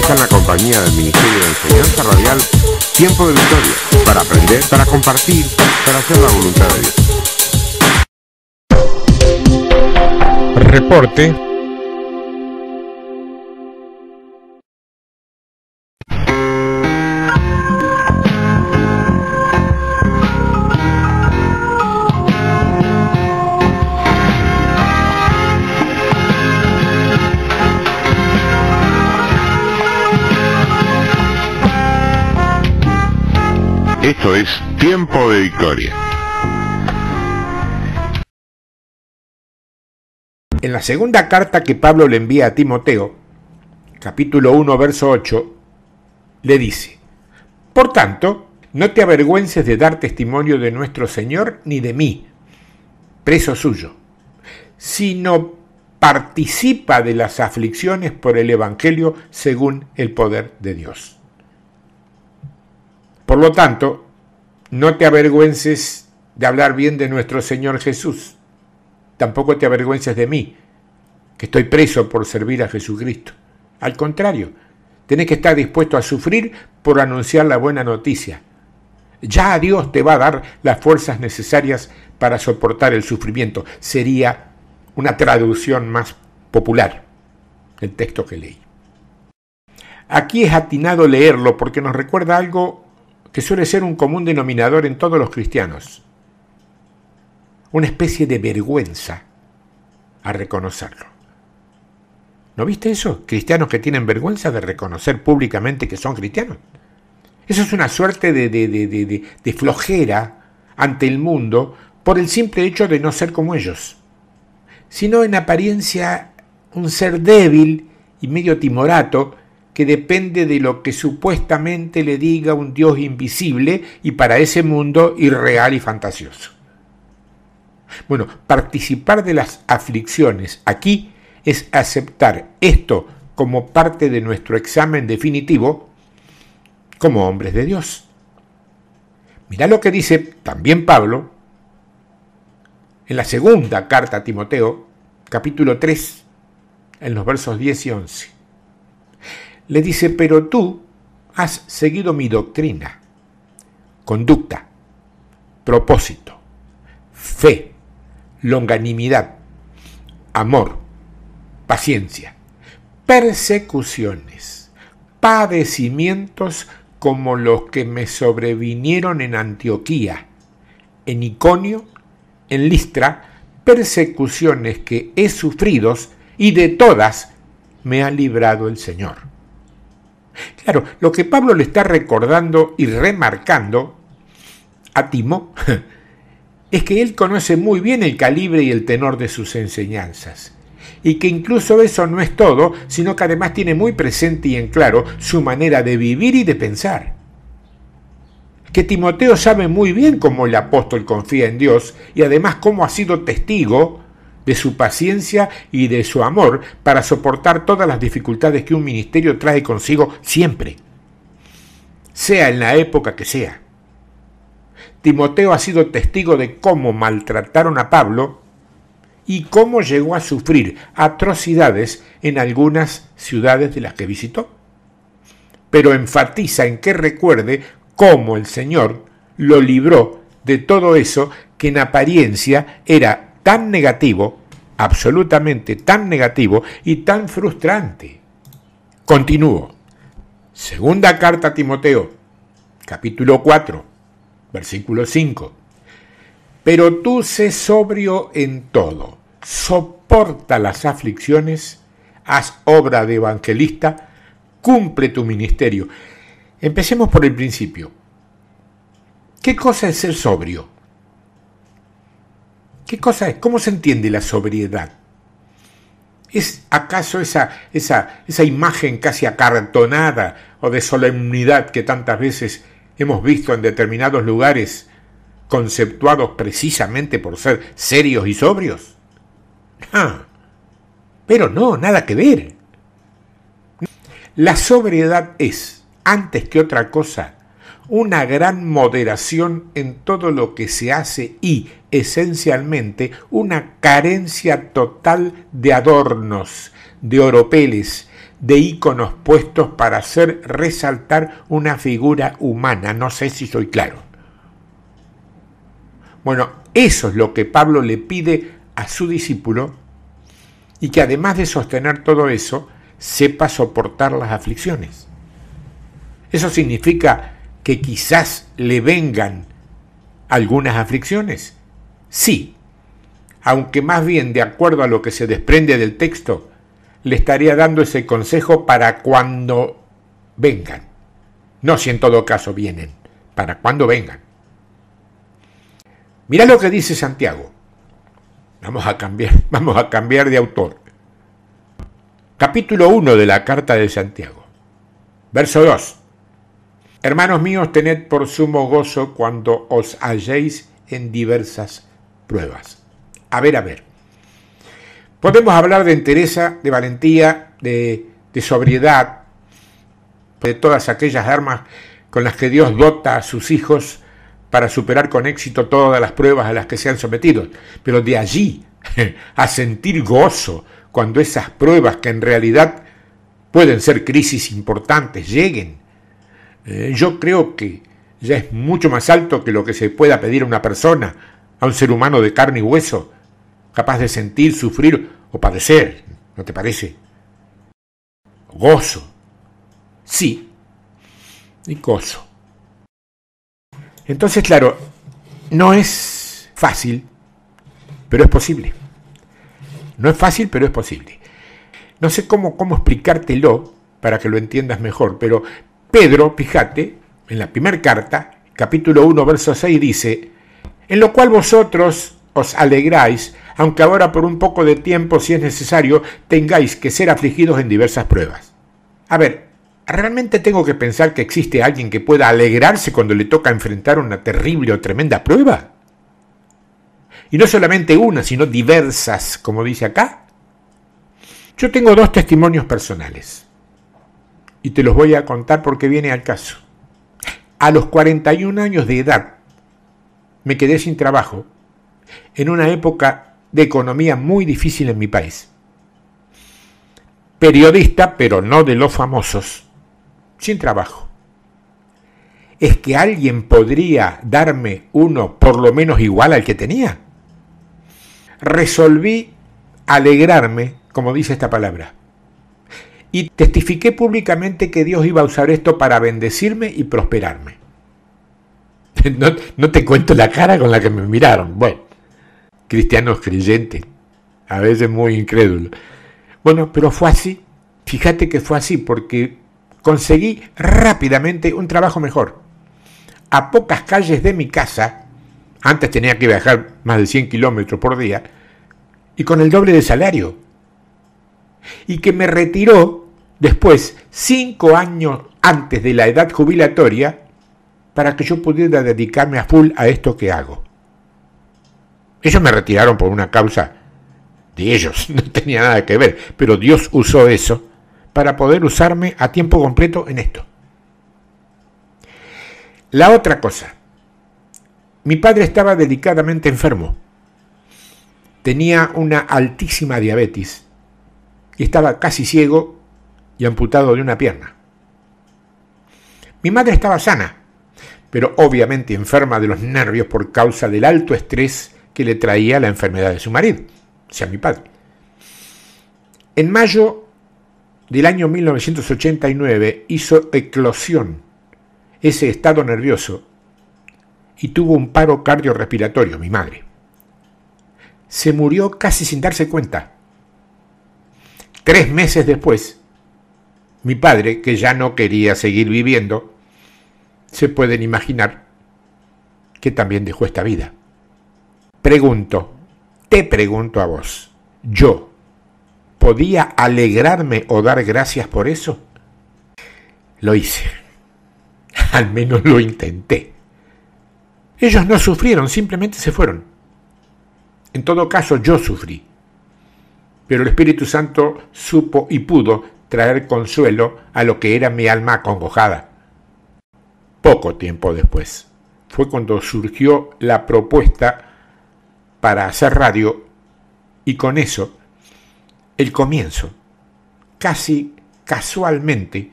Está en la compañía del Ministerio de Enseñanza Radial Tiempo de Victoria, para aprender, para compartir, para hacer la voluntad de Dios. Reporte Esto es Tiempo de Victoria. En la segunda carta que Pablo le envía a Timoteo, capítulo 1, verso 8, le dice, Por tanto, no te avergüences de dar testimonio de nuestro Señor ni de mí, preso suyo, sino participa de las aflicciones por el Evangelio según el poder de Dios. Por lo tanto, no te avergüences de hablar bien de nuestro Señor Jesús. Tampoco te avergüences de mí, que estoy preso por servir a Jesucristo. Al contrario, tenés que estar dispuesto a sufrir por anunciar la buena noticia. Ya Dios te va a dar las fuerzas necesarias para soportar el sufrimiento. Sería una traducción más popular el texto que leí. Aquí es atinado leerlo porque nos recuerda algo que suele ser un común denominador en todos los cristianos. Una especie de vergüenza a reconocerlo. ¿No viste eso? Cristianos que tienen vergüenza de reconocer públicamente que son cristianos. Eso es una suerte de, de flojera ante el mundo por el simple hecho de no ser como ellos, sino en apariencia un ser débil y medio timorato que depende de lo que supuestamente le diga un Dios invisible y para ese mundo irreal y fantasioso. Bueno, participar de las aflicciones aquí es aceptar esto como parte de nuestro examen definitivo como hombres de Dios. Mirá lo que dice también Pablo en la segunda carta a Timoteo, capítulo 3, en los versos 10 y 11 le dice, pero tú has seguido mi doctrina, conducta, propósito, fe, longanimidad, amor, paciencia, persecuciones, padecimientos como los que me sobrevinieron en Antioquía, en Iconio, en Listra, persecuciones que he sufrido y de todas me ha librado el Señor. Claro, lo que Pablo le está recordando y remarcando a Timo es que él conoce muy bien el calibre y el tenor de sus enseñanzas, y que incluso eso no es todo, sino que además tiene muy presente y en claro su manera de vivir y de pensar. Que Timoteo sabe muy bien cómo el apóstol confía en Dios y además cómo ha sido testigo de su paciencia y de su amor para soportar todas las dificultades que un ministerio trae consigo siempre, sea en la época que sea. Timoteo ha sido testigo de cómo maltrataron a Pablo y cómo llegó a sufrir atrocidades en algunas ciudades de las que visitó. Pero enfatiza en que recuerde cómo el Señor lo libró de todo eso que en apariencia era tan negativo absolutamente tan negativo y tan frustrante. Continúo. Segunda carta a Timoteo, capítulo 4, versículo 5. Pero tú sé sobrio en todo, soporta las aflicciones, haz obra de evangelista, cumple tu ministerio. Empecemos por el principio. ¿Qué cosa es ser sobrio? ¿Qué cosa es? ¿Cómo se entiende la sobriedad? ¿Es acaso esa, esa, esa imagen casi acartonada o de solemnidad que tantas veces hemos visto en determinados lugares conceptuados precisamente por ser serios y sobrios? Ah, pero no, nada que ver. La sobriedad es, antes que otra cosa, una gran moderación en todo lo que se hace y, esencialmente, una carencia total de adornos, de oropeles, de íconos puestos para hacer resaltar una figura humana. No sé si soy claro. Bueno, eso es lo que Pablo le pide a su discípulo y que además de sostener todo eso, sepa soportar las aflicciones. Eso significa que quizás le vengan algunas aflicciones? Sí, aunque más bien de acuerdo a lo que se desprende del texto, le estaría dando ese consejo para cuando vengan. No si en todo caso vienen, para cuando vengan. Mirá lo que dice Santiago. Vamos a cambiar, vamos a cambiar de autor. Capítulo 1 de la carta de Santiago. Verso 2. Hermanos míos, tened por sumo gozo cuando os halléis en diversas pruebas. A ver, a ver. Podemos hablar de entereza, de valentía, de, de sobriedad, de todas aquellas armas con las que Dios dota a sus hijos para superar con éxito todas las pruebas a las que sean sometidos. Pero de allí a sentir gozo cuando esas pruebas que en realidad pueden ser crisis importantes lleguen eh, yo creo que ya es mucho más alto que lo que se pueda pedir a una persona, a un ser humano de carne y hueso, capaz de sentir, sufrir o padecer, ¿no te parece? Gozo. Sí. Y gozo. Entonces, claro, no es fácil, pero es posible. No es fácil, pero es posible. No sé cómo, cómo explicártelo para que lo entiendas mejor, pero Pedro, fíjate, en la primera carta, capítulo 1, verso 6 dice, en lo cual vosotros os alegráis, aunque ahora por un poco de tiempo, si es necesario, tengáis que ser afligidos en diversas pruebas. A ver, ¿realmente tengo que pensar que existe alguien que pueda alegrarse cuando le toca enfrentar una terrible o tremenda prueba? Y no solamente una, sino diversas, como dice acá. Yo tengo dos testimonios personales y te los voy a contar porque viene al caso. A los 41 años de edad me quedé sin trabajo en una época de economía muy difícil en mi país. Periodista, pero no de los famosos, sin trabajo. ¿Es que alguien podría darme uno por lo menos igual al que tenía? Resolví alegrarme, como dice esta palabra, y testifiqué públicamente que Dios iba a usar esto para bendecirme y prosperarme. No, te cuento la cara con la que me miraron. Bueno, cristianos creyentes, a veces muy incrédulo. Bueno, pero fue así. Fíjate que fue así porque conseguí rápidamente un trabajo mejor. A pocas calles de mi casa, antes tenía que viajar más de 100 kilómetros por día, y con el doble de salario y que me retiró después, cinco años antes de la edad jubilatoria, para que yo pudiera dedicarme a full a esto que hago. Ellos me retiraron por una causa de ellos, no tenía nada que ver, pero Dios usó eso para poder usarme a tiempo completo en esto. La otra cosa, mi padre estaba delicadamente enfermo, tenía una altísima diabetes y estaba casi ciego y amputado de una pierna. Mi madre estaba sana, pero obviamente enferma de los nervios por causa del alto estrés que le traía la enfermedad de su marido, o sea, mi padre. En mayo del año 1989 hizo eclosión ese estado nervioso y tuvo un paro cardiorrespiratorio, mi madre. Se murió casi sin darse cuenta Tres meses después, mi padre, que ya no quería seguir viviendo, se pueden imaginar que también dejó esta vida. Pregunto, te pregunto a vos, yo, ¿podía alegrarme o dar gracias por eso? Lo hice. Al menos lo intenté. Ellos no sufrieron, simplemente se fueron. En todo caso, yo sufrí pero el Espíritu Santo supo y pudo traer consuelo a lo que era mi alma acongojada. Poco tiempo después fue cuando surgió la propuesta para hacer radio y con eso el comienzo, casi casualmente,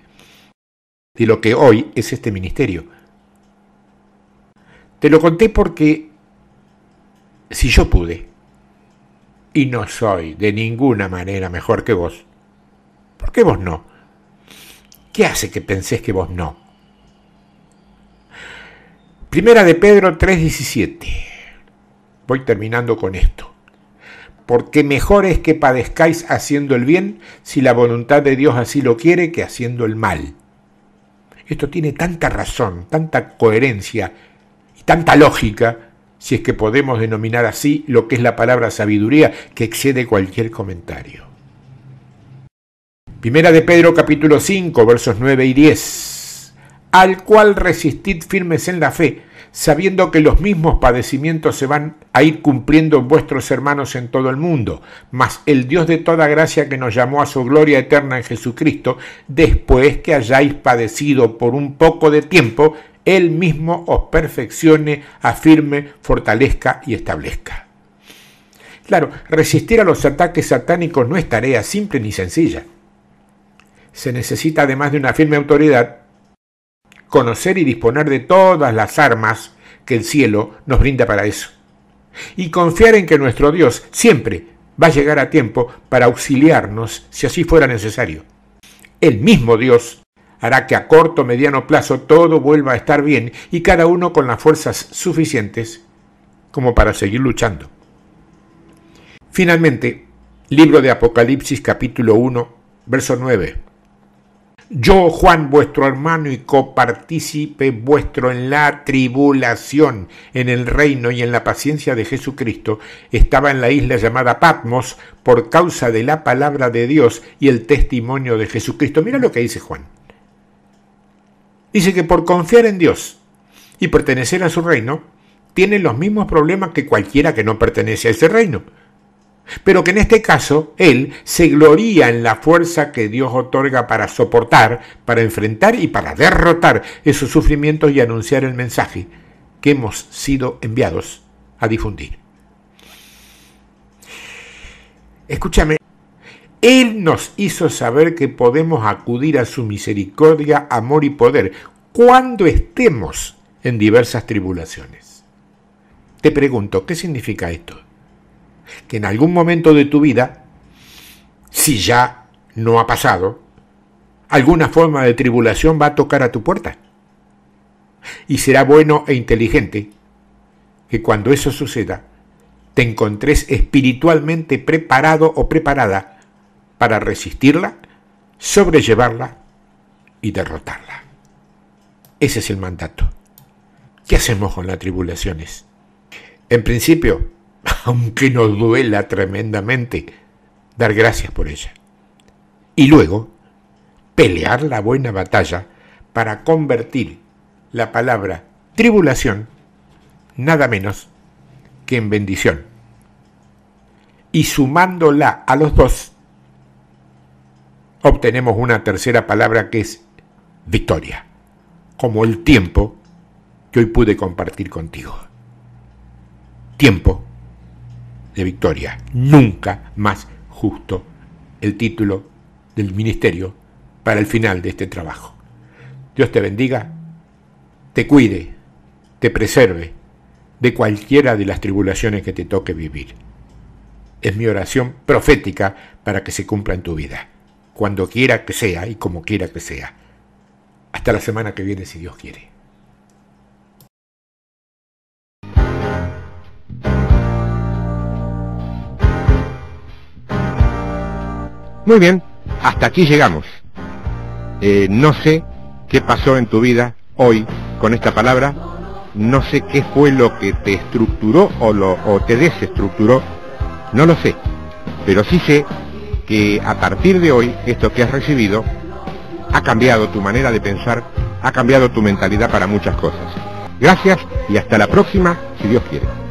de lo que hoy es este ministerio. Te lo conté porque si yo pude, y no soy de ninguna manera mejor que vos. ¿Por qué vos no? ¿Qué hace que pensés que vos no? Primera de Pedro 3:17. Voy terminando con esto. Porque mejor es que padezcáis haciendo el bien si la voluntad de Dios así lo quiere que haciendo el mal. Esto tiene tanta razón, tanta coherencia y tanta lógica si es que podemos denominar así lo que es la palabra sabiduría que excede cualquier comentario. Primera de Pedro capítulo 5 versos 9 y 10. Al cual resistid firmes en la fe, sabiendo que los mismos padecimientos se van a ir cumpliendo vuestros hermanos en todo el mundo, mas el Dios de toda gracia que nos llamó a su gloria eterna en Jesucristo, después que hayáis padecido por un poco de tiempo, él mismo os perfeccione, afirme, fortalezca y establezca. Claro, resistir a los ataques satánicos no es tarea simple ni sencilla. Se necesita además de una firme autoridad, conocer y disponer de todas las armas que el cielo nos brinda para eso. Y confiar en que nuestro Dios siempre va a llegar a tiempo para auxiliarnos si así fuera necesario. El mismo Dios hará que a corto mediano plazo todo vuelva a estar bien y cada uno con las fuerzas suficientes como para seguir luchando. Finalmente, libro de Apocalipsis capítulo 1, verso 9. Yo, Juan, vuestro hermano y copartícipe vuestro en la tribulación, en el reino y en la paciencia de Jesucristo, estaba en la isla llamada Patmos por causa de la palabra de Dios y el testimonio de Jesucristo. Mira lo que dice Juan. Dice que por confiar en Dios y pertenecer a su reino, tiene los mismos problemas que cualquiera que no pertenece a ese reino. Pero que en este caso él se gloría en la fuerza que Dios otorga para soportar, para enfrentar y para derrotar esos sufrimientos y anunciar el mensaje que hemos sido enviados a difundir. Escúchame. Él nos hizo saber que podemos acudir a su misericordia, amor y poder cuando estemos en diversas tribulaciones. Te pregunto, ¿qué significa esto? Que en algún momento de tu vida, si ya no ha pasado, alguna forma de tribulación va a tocar a tu puerta. Y será bueno e inteligente que cuando eso suceda, te encontres espiritualmente preparado o preparada para resistirla, sobrellevarla y derrotarla. Ese es el mandato. ¿Qué hacemos con las tribulaciones? En principio, aunque nos duela tremendamente, dar gracias por ella. Y luego, pelear la buena batalla para convertir la palabra tribulación nada menos que en bendición. Y sumándola a los dos, obtenemos una tercera palabra que es victoria, como el tiempo que hoy pude compartir contigo. Tiempo de victoria, nunca más justo el título del ministerio para el final de este trabajo. Dios te bendiga, te cuide, te preserve de cualquiera de las tribulaciones que te toque vivir. Es mi oración profética para que se cumpla en tu vida cuando quiera que sea y como quiera que sea. Hasta la semana que viene, si Dios quiere. Muy bien, hasta aquí llegamos. Eh, no sé qué pasó en tu vida hoy con esta palabra, no sé qué fue lo que te estructuró o te desestructuró, no lo sé, pero sí sé que a partir de hoy esto que has recibido ha cambiado tu manera de pensar, ha cambiado tu mentalidad para muchas cosas. Gracias y hasta la próxima, si Dios quiere.